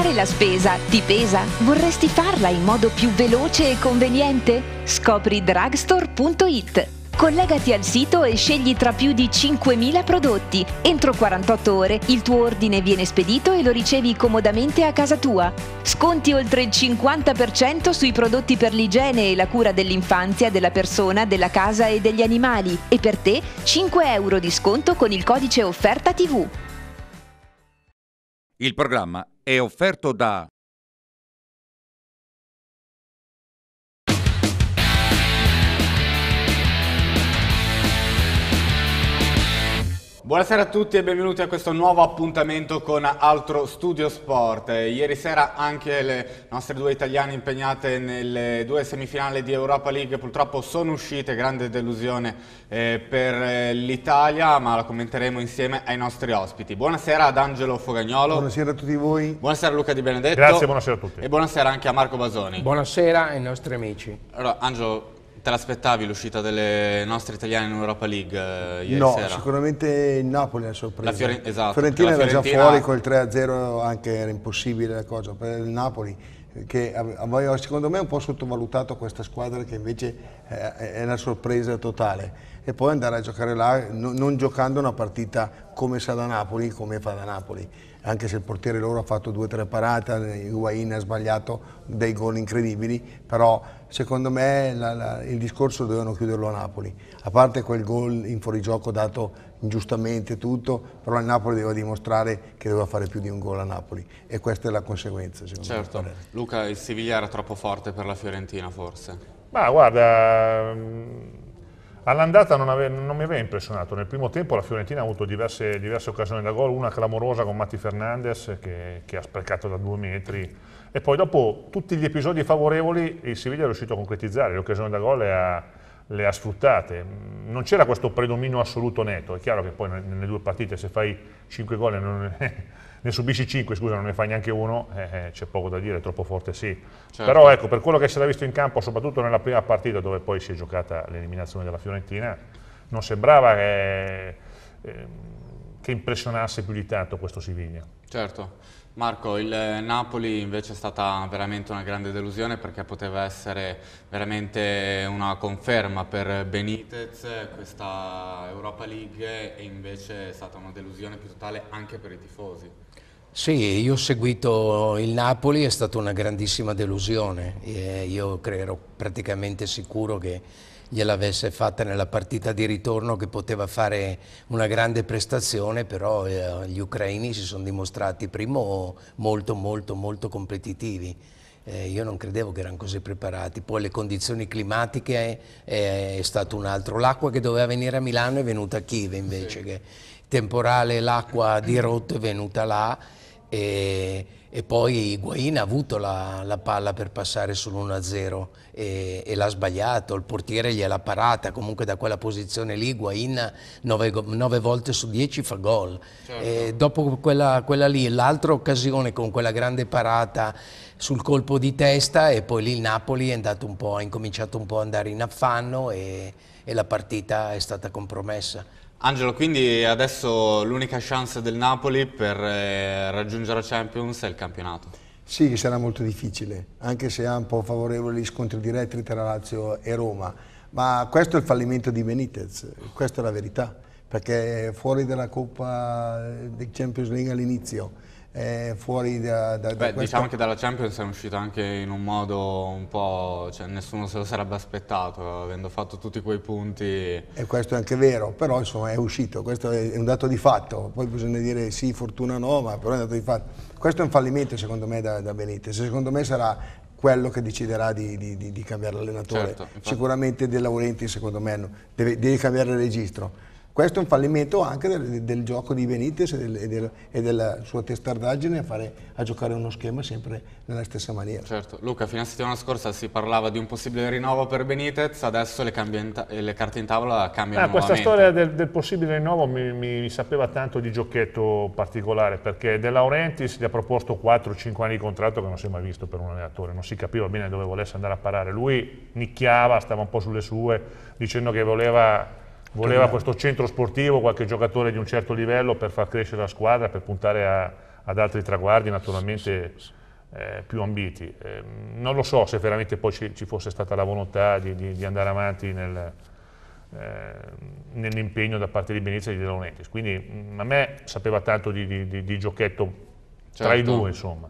Fare la spesa ti pesa? Vorresti farla in modo più veloce e conveniente? Scopri drugstore.it. Collegati al sito e scegli tra più di 5.000 prodotti. Entro 48 ore il tuo ordine viene spedito e lo ricevi comodamente a casa tua. Sconti oltre il 50% sui prodotti per l'igiene e la cura dell'infanzia, della persona, della casa e degli animali. E per te 5 euro di sconto con il codice offerta TV. Il programma è offerto da Buonasera a tutti e benvenuti a questo nuovo appuntamento con Altro Studio Sport. Ieri sera anche le nostre due italiane impegnate nelle due semifinali di Europa League purtroppo sono uscite, grande delusione eh, per eh, l'Italia, ma la commenteremo insieme ai nostri ospiti. Buonasera ad Angelo Fogagnolo. Buonasera a tutti voi. Buonasera a Luca Di Benedetto. Grazie, buonasera a tutti. E buonasera anche a Marco Basoni. Buonasera ai nostri amici. Allora, Angelo, Te l'aspettavi l'uscita delle nostre italiane in Europa League eh, ieri no, sera? sicuramente il Napoli ha sorpreso. La Fiore... esatto, Fiorentina, Fiorentina era già fuori col 3-0, anche era impossibile la cosa. Per il Napoli eh, che aveva secondo me un po' sottovalutato questa squadra che invece eh, è una sorpresa totale e poi andare a giocare là non giocando una partita come sa da Napoli, come fa da Napoli anche se il portiere loro ha fatto due o tre parate, Higuain ha sbagliato dei gol incredibili, però secondo me la, la, il discorso dovevano chiuderlo a Napoli, a parte quel gol in fuorigioco dato ingiustamente tutto, però il Napoli doveva dimostrare che doveva fare più di un gol a Napoli e questa è la conseguenza. Certo, me. Luca il Siviglia era troppo forte per la Fiorentina forse? Ma guarda All'andata non, non, mi aveva impressionato, nel primo tempo la Fiorentina ha avuto diverse, diverse occasioni da gol, una clamorosa con Matti Fernandez che, che, ha sprecato da due metri e poi dopo tutti gli episodi favorevoli il Siviglia è riuscito a concretizzare, l'occasione da gol è a, le ha sfruttate. Non c'era questo predominio assoluto netto, è chiaro che poi nelle due partite se fai 5 gol e non, ne subisci 5, scusa, non ne fai neanche uno, eh, eh, c'è poco da dire, è troppo forte sì. Certo. Però ecco, per quello che si era visto in campo, soprattutto nella prima partita dove poi si è giocata l'eliminazione della Fiorentina, non sembrava che, eh, ehm, che impressionasse più di tanto questo Siviglia. Certo. Marco, il eh, Napoli invece è stata veramente una grande delusione perché poteva essere veramente una conferma per Benitez questa Europa League e invece è stata una delusione più totale anche per i tifosi. Sì, io ho seguito il Napoli, è stata una grandissima delusione, eh, io ero praticamente sicuro che gliel'avesse fatta nella partita di ritorno che poteva fare una grande prestazione, però eh, gli ucraini si sono dimostrati primo molto molto molto competitivi. Eh, io non credevo che erano così preparati, poi le condizioni climatiche eh, è stato un altro. L'acqua che doveva venire a Milano è venuta a Kiev invece, sì. che temporale l'acqua di rotto è venuta là. E e poi Higuain ha avuto la, la palla per passare sull'1-0 e, e l'ha sbagliato, il portiere gliel'ha parata, comunque da quella posizione lì Higuain 9 volte su 10 fa gol. Certo. dopo quella, quella lì, l'altra occasione con quella grande parata sul colpo di testa e poi lì il Napoli ha incominciato un po' ad andare in affanno e, e la partita è stata compromessa. Angelo, quindi adesso l'unica chance del Napoli per eh, raggiungere la Champions è il campionato. Sì, che sarà molto difficile, anche se ha un po' favorevole gli scontri diretti tra Lazio e Roma. Ma questo è il fallimento di Benitez, questa è la verità, perché fuori dalla Coppa eh, del Champions League all'inizio, eh, fuori da, da, Beh, da questa... diciamo che dalla Champions è uscita anche in un modo un po', cioè nessuno se lo sarebbe aspettato, avendo fatto tutti quei punti. E questo è anche vero, però insomma è uscito, questo è un dato di fatto, poi bisogna dire sì, fortuna no, ma però è un dato di fatto. Questo è un fallimento secondo me da, da Benitez, secondo me sarà quello che deciderà di, di, di cambiare l'allenatore. Certo, Sicuramente De Laurenti secondo me deve, deve cambiare registro questo è un fallimento anche del, del gioco di Benitez e, del, e, del, e della sua testardaggine a, fare, a, giocare uno schema sempre nella stessa maniera. Certo. Luca, fino alla settimana scorsa si parlava di un possibile rinnovo per Benitez, adesso le, eh, le carte in tavola cambiano ah, Questa storia del, possibile rinnovo mi, mi, mi, sapeva tanto di giochetto particolare, perché De Laurentiis gli ha proposto 4-5 anni di contratto che non si è mai visto per un allenatore, non si capiva bene dove volesse andare a parare. Lui nicchiava, stava un po' sulle sue, dicendo che voleva voleva questo centro sportivo, qualche giocatore di un certo livello per far crescere la squadra, per puntare a, ad altri traguardi naturalmente eh, più ambiti. Eh, non lo so se veramente poi ci, ci fosse stata la volontà di, di, di andare avanti nel, eh, nell'impegno da parte di Benizia e di De Laurentiis. Quindi mm, a me sapeva tanto di, di giochetto certo. tra i certo. due, insomma.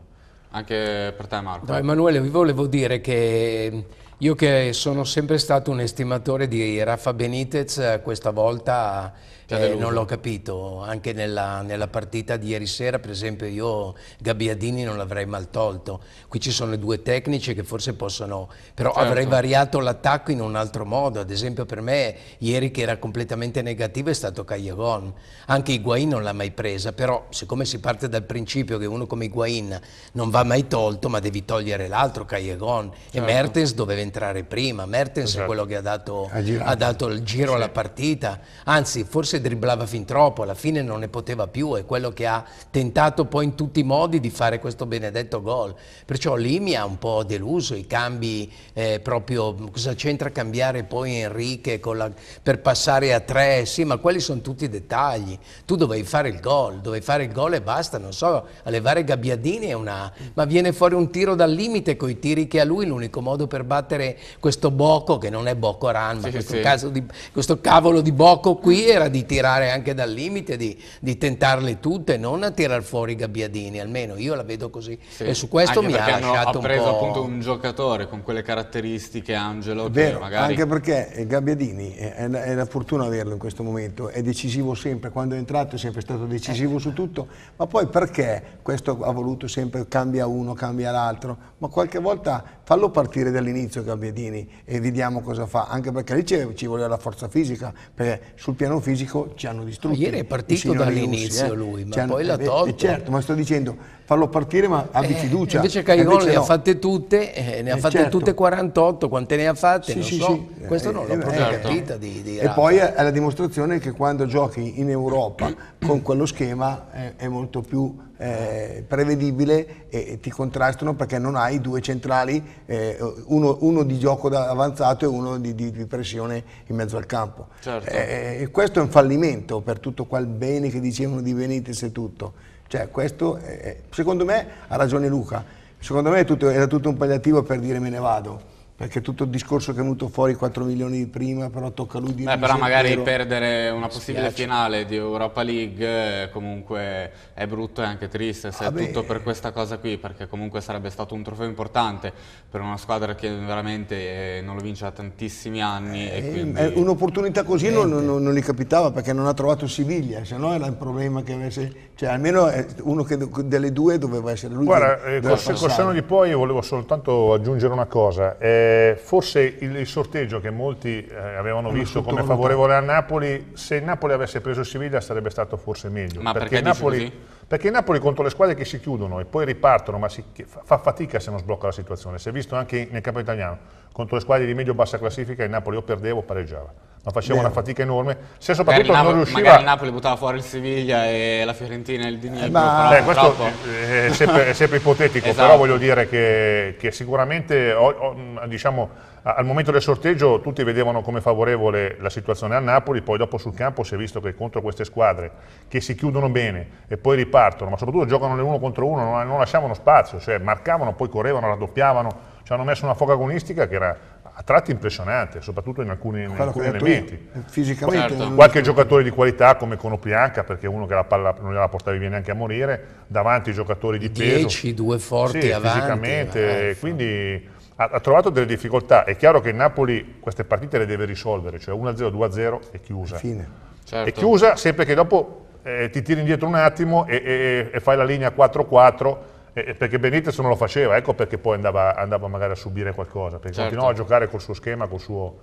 Anche per te Marco. No, Emanuele, vi volevo dire che io che sono sempre stato un estimatore di Rafa Benitez, eh, questa volta eh, non l'ho capito, anche nella, nella, partita di ieri sera per esempio io Gabbiadini non l'avrei mal tolto, qui ci sono due tecnici che forse possono, però certo. avrei variato l'attacco in un altro modo, ad esempio per me ieri che era completamente negativo è stato Cagliagon, anche Higuain non l'ha mai presa, però siccome si parte dal principio che uno come Higuain non va mai tolto ma devi togliere l'altro Cagliagon certo. e Mertens doveva entrare prima, Mertens esatto. è quello che ha dato, ha dato il giro sì. alla partita, anzi forse dribblava fin troppo, alla fine non ne poteva più, è quello che ha tentato poi in tutti i modi di fare questo benedetto gol. Perciò lì mi ha un po' deluso i cambi eh, proprio, cosa c'entra cambiare poi Enrique la, per passare a tre, sì ma quelli sono tutti dettagli, tu dovevi fare il gol, dovevi fare il gol e basta, non so, allevare Gabbiadini è una... ma viene fuori un tiro dal limite con i tiri che ha lui, l'unico modo per battere mettere questo Bocco, che non è Bocco Aran, sì, questo, sì. Di, questo, cavolo di Bocco qui era di tirare anche dal limite, di, di tentarle tutte, non a tirar fuori Gabbiadini, almeno io la vedo così. Sì. E su questo anche mi ha lasciato un po'... ha preso appunto un giocatore con quelle caratteristiche, Angelo, Vero, magari... anche perché eh, Gabbiadini, eh, è, è la fortuna averlo in questo momento, è decisivo sempre, quando è entrato è sempre stato decisivo eh. su tutto, ma poi perché questo ha voluto sempre cambia uno, cambia l'altro, ma qualche volta fallo partire dall'inizio Gabbiadini e vediamo cosa fa, anche perché lì ci vuole la forza fisica, perché sul piano fisico ci hanno distrutto. Ah, ieri è partito dall'inizio eh. lui, ma poi l'ha eh, eh, tolto. certo, ma sto dicendo, farlo partire ma abbi eh, fiducia. invece Cairoli invece ne no. ha fatte tutte, eh, ne ha eh, fatte certo. tutte 48, quante ne ha fatte? Sì, sì, so. sì. Questo non l'ho eh, proprio capita certo. di, di E poi è la dimostrazione che quando giochi in Europa con quello schema è molto più... Eh, prevedibile e ti contrastano perché non hai due centrali, eh, uno, uno, di gioco avanzato e uno di, di, di pressione in mezzo al campo. Certo. Eh, questo è un fallimento per tutto quel bene che dicevano di Benitez e tutto cioè, questo è, secondo me ha ragione Luca, secondo me tutto, era tutto un palliativo per dire me ne vado perché tutto il discorso che è venuto fuori 4 milioni di prima, però tocca a lui dire... Beh, però magari vero. perdere una possibile Spiace. finale di Europa League eh, comunque è brutto e anche triste se ah è beh. tutto per questa cosa qui, perché comunque sarebbe stato un trofeo importante per una squadra che veramente eh, non lo vince da tantissimi anni. Eh, eh, quindi... Un'opportunità così non, non, non, gli capitava perché non ha trovato Siviglia, se no era il problema che avesse... Cioè almeno uno che, delle due doveva essere lui. Guarda, eh, Corsano di poi volevo soltanto aggiungere una cosa. Eh, eh, forse il, il, sorteggio che molti eh, avevano visto come favorevole a Napoli, se il Napoli avesse preso Siviglia sarebbe stato forse meglio. Ma perché, perché Napoli, perché Napoli contro le squadre che si chiudono e poi ripartono, ma si, fa fatica se non sblocca la situazione, si è visto anche nel campo italiano contro le squadre di medio-bassa classifica il Napoli o perdeva o pareggiava. Ma faceva una fatica enorme, se soprattutto non riusciva... Magari il Napoli buttava fuori il Siviglia e la Fiorentina e il Dinipro, eh, ma... Beh, questo è, è, sempre, è, sempre, ipotetico, esatto. però voglio dire che, che sicuramente, ho, ho, diciamo, al momento del sorteggio tutti vedevano come favorevole la situazione a Napoli, poi dopo sul campo si è visto che contro queste squadre che si chiudono bene e poi ripartono, ma soprattutto giocano le uno contro uno, non, non lasciavano spazio, cioè marcavano, poi correvano, raddoppiavano, ci hanno messo una foga agonistica che era a tratti impressionante, soprattutto in alcuni, in alcuni elementi. fisicamente. Certo. Qualche giocatore di qualità come Conopianca, perché uno che la palla non gliela portavi via neanche a morire, davanti ai giocatori di 10, peso. 10, due forti sì, avanti. fisicamente, eh, ecco. quindi ha, ha, trovato delle difficoltà. È chiaro che il Napoli queste partite le deve risolvere, cioè 1-0, 2-0 e chiusa. Fine. Certo. È chiusa sempre che dopo eh, ti tiri indietro un attimo e, e, e fai la linea 4-4 e, perché Benitez non lo faceva, ecco perché poi andava, andava magari a subire qualcosa, perché certo. continuava a giocare col suo schema, col suo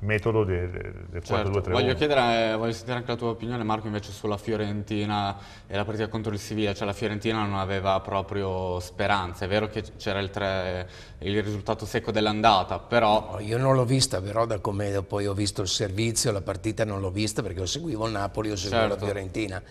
metodo del, del certo. 4-2-3-1. Voglio, chiedere, eh, voglio sentire anche la tua opinione Marco invece sulla Fiorentina e la partita contro il Siviglia, cioè la Fiorentina non aveva proprio speranze, è vero che c'era il, il, risultato secco dell'andata, però... No, io non l'ho vista però da come poi ho visto il servizio, la partita non l'ho vista perché o seguivo il Napoli o seguivo certo. la Fiorentina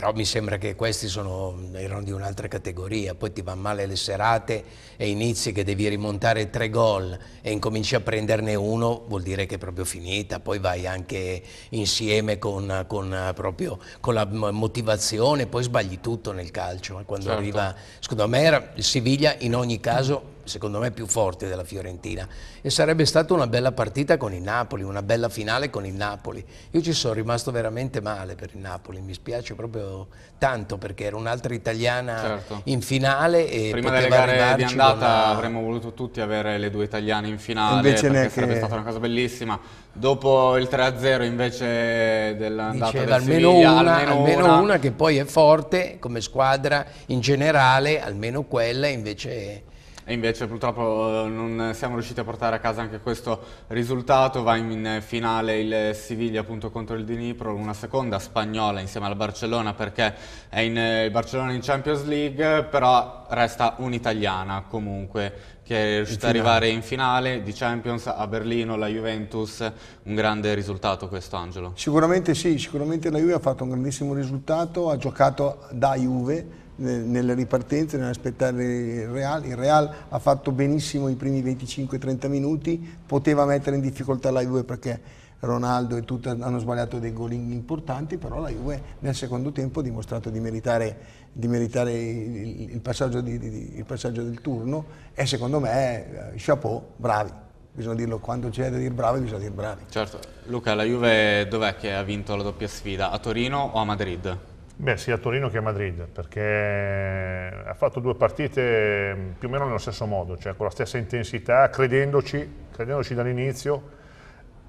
però mi sembra che questi sono, erano di un'altra categoria, poi ti va male le serate e inizi che devi rimontare tre gol e incominci a prenderne uno, vuol dire che è proprio finita, poi vai anche insieme con, con, eh, proprio, con la motivazione, poi sbagli tutto nel calcio, eh, quando certo. arriva, secondo me era, Siviglia in ogni caso secondo me più forte della Fiorentina e sarebbe stata una bella partita con il Napoli, una bella finale con il Napoli. Io ci sono rimasto veramente male per il Napoli, mi spiace proprio tanto perché era un'altra italiana certo. in finale e prima della gara di andata una... avremmo voluto tutti avere le due italiane in finale invece perché sarebbe stata una cosa bellissima. Dopo il 3-0 invece dell'andata Diceva, del almeno Siviglia, una, almeno, almeno una... una che poi è forte come squadra in generale, almeno quella invece è e invece purtroppo non siamo riusciti a portare a casa anche questo risultato, va in finale il Siviglia appunto contro il Dnipro, una seconda spagnola insieme al Barcellona perché è in, Barcellona in Champions League, però resta un'italiana comunque che è riuscita ad arrivare in finale di Champions a Berlino, la Juventus, un grande risultato questo Angelo. Sicuramente sì, sicuramente la Juve ha fatto un grandissimo risultato, ha giocato da Juve, nelle ripartenze, nell'aspettare il Real. Il Real ha fatto benissimo i primi 25-30 minuti, poteva mettere in difficoltà la Juve perché Ronaldo e tutti hanno sbagliato dei gol importanti, però la Juve nel secondo tempo ha dimostrato di meritare, di meritare il, il, passaggio di, di, il, passaggio del turno e secondo me, eh, chapeau, bravi. Bisogna dirlo, quando c'è da dire bravi, bisogna dire bravi. Certo. Luca, la Juve dov'è che ha vinto la doppia sfida? A Torino o a Madrid? Beh, sia a Torino che a Madrid, perché ha fatto due partite mm, più o meno nello stesso modo, cioè con la stessa intensità, credendoci, credendoci dall'inizio,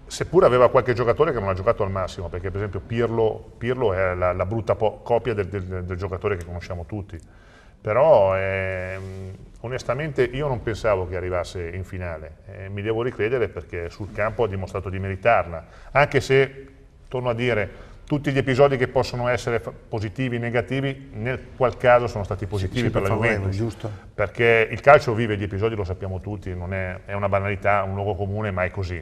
seppur aveva qualche giocatore che non ha giocato al massimo, perché per esempio Pirlo, Pirlo è la, la brutta copia del, del, del, giocatore che conosciamo tutti, però eh, onestamente io non pensavo che arrivasse in finale, eh, mi devo ricredere perché sul campo ha dimostrato di meritarla, anche se, torno a dire, tutti gli episodi che possono essere positivi e negativi, nel qual caso sono stati positivi sì, per la Juventus, giusto. perché il calcio vive gli episodi, lo sappiamo tutti, è, è, una banalità, un luogo comune, ma è così.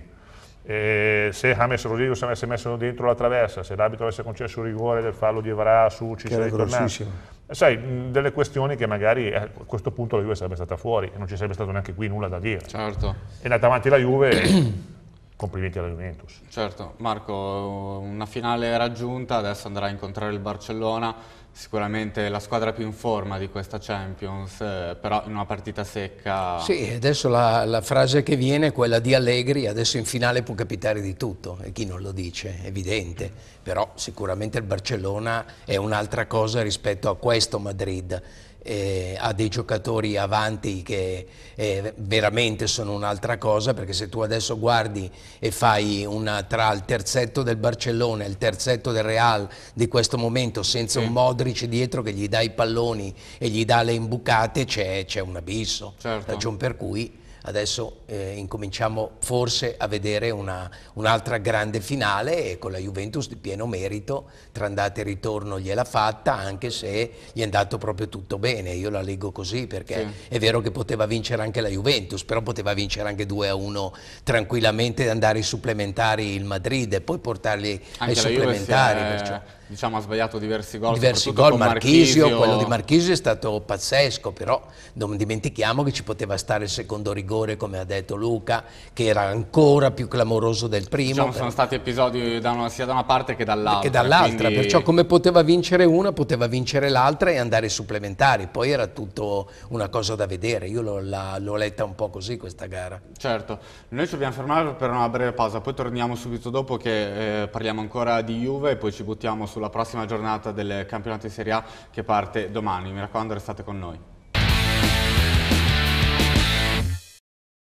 E se James Rodriguez avesse messo dentro la traversa, se l'abito avesse concesso il rigore del fallo di Evarà su Cicci, eh, sai, delle questioni che magari eh, a questo punto la Juve sarebbe stata fuori e non ci sarebbe stato neanche qui nulla da dire. Certo. È andata avanti la Juve complimenti alla Juventus. Certo, Marco, una finale raggiunta, adesso andrà a incontrare il Barcellona, sicuramente la squadra più in forma di questa Champions, eh, però in una partita secca. Sì, adesso la, la, frase che viene è quella di Allegri, adesso in finale può capitare di tutto, e chi non lo dice, è evidente, però sicuramente il Barcellona è un'altra cosa rispetto a questo Madrid eh, ha dei giocatori avanti che eh, veramente sono un'altra cosa perché se tu adesso guardi e fai una tra il terzetto del Barcellona e il terzetto del Real di questo momento senza sì. un Modric dietro che gli dà i palloni e gli dà le imbucate c'è un abisso certo. ragion per cui adesso eh, incominciamo forse a vedere un'altra grande finale e con la Juventus di pieno merito, tra andata e ritorno gliela fatta, anche se gli è andato proprio tutto bene, io la leggo così perché sì. è vero che poteva vincere anche la Juventus, però poteva vincere anche 2 a 1 tranquillamente andare ai supplementari il Madrid e poi portarli anche ai supplementari. È diciamo, ha sbagliato diversi gol. Diversi gol, Marchisio, Marchisio, quello di Marchisio è stato pazzesco, però non dimentichiamo che ci poteva stare il secondo rigore, come ha detto Luca, che era ancora più clamoroso del primo. Diciamo, Sono stati episodi da una, sia da una parte che dall'altra. Che dall'altra, quindi... perciò come poteva vincere una, poteva vincere l'altra e andare supplementari, poi era tutto una cosa da vedere, io l'ho letta un po' così questa gara. Certo, noi ci dobbiamo fermare per una breve pausa, poi torniamo subito dopo che eh, parliamo ancora di Juve e poi ci buttiamo su sulla prossima giornata del campionato di Serie A che parte domani. Mi raccomando, restate con noi.